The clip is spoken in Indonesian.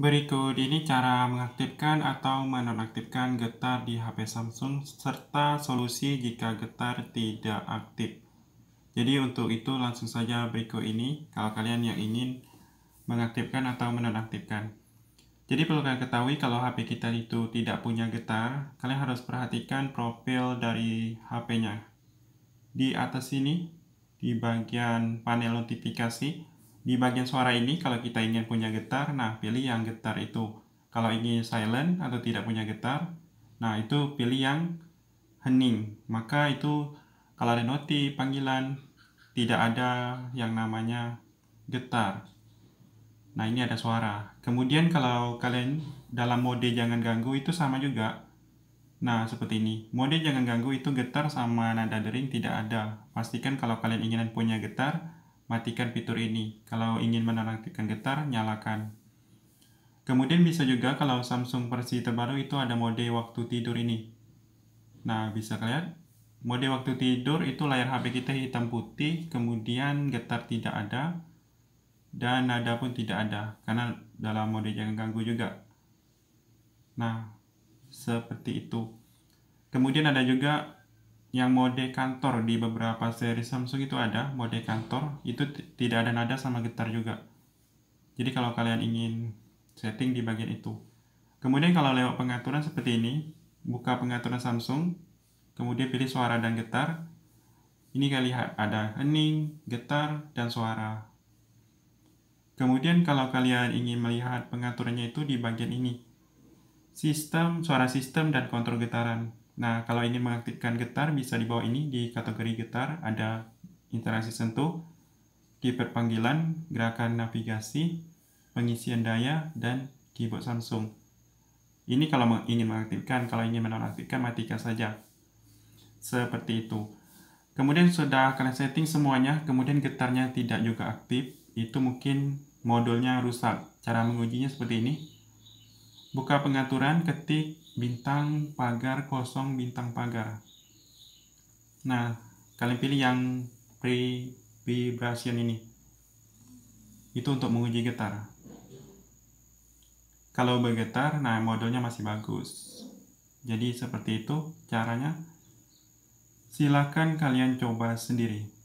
Berikut ini cara mengaktifkan atau menonaktifkan getar di HP Samsung serta solusi jika getar tidak aktif. Jadi untuk itu langsung saja berikut ini kalau kalian yang ingin mengaktifkan atau menonaktifkan. Jadi perlu kalian ketahui kalau HP kita itu tidak punya getar, kalian harus perhatikan profil dari HP-nya. Di atas sini, di bagian panel notifikasi, di bagian suara ini, kalau kita ingin punya getar, nah pilih yang getar itu. Kalau ingin silent atau tidak punya getar, nah itu pilih yang hening. Maka itu kalau ada noti panggilan, tidak ada yang namanya getar. Nah ini ada suara. Kemudian kalau kalian dalam mode jangan ganggu itu sama juga. Nah, seperti ini. Mode jangan ganggu itu getar sama nada dering tidak ada. Pastikan kalau kalian ingin punya getar, matikan fitur ini. Kalau ingin menonaktifkan getar, nyalakan. Kemudian bisa juga kalau Samsung versi terbaru itu ada mode waktu tidur ini. Nah, bisa kalian mode waktu tidur itu layar HP kita hitam putih, kemudian getar tidak ada, dan nada pun tidak ada, karena dalam mode jangan ganggu juga. Nah, seperti itu. Kemudian ada juga yang mode kantor di beberapa seri Samsung itu ada mode kantor itu tidak ada nada sama getar juga jadi kalau kalian ingin setting di bagian itu kemudian kalau lewat pengaturan seperti ini buka pengaturan Samsung kemudian pilih suara dan getar ini kalian lihat ada hening, getar, dan suara kemudian kalau kalian ingin melihat pengaturannya itu di bagian ini sistem, suara sistem, dan kontrol getaran Nah, kalau ingin mengaktifkan getar, bisa di bawah ini di kategori getar ada interaksi sentuh, keyboard panggilan, gerakan navigasi, pengisian daya, dan keyboard Samsung. Ini kalau ingin mengaktifkan, kalau ingin menonaktifkan, matikan saja. Seperti itu. Kemudian sudah kalian setting semuanya, kemudian getarnya tidak juga aktif, itu mungkin modulnya rusak. Cara mengujinya seperti ini. Buka pengaturan, ketik bintang pagar kosong bintang pagar. Nah, kalian pilih yang pre vibration ini. Itu untuk menguji getar. Kalau bergetar, nah modelnya masih bagus. Jadi seperti itu caranya. Silakan kalian coba sendiri.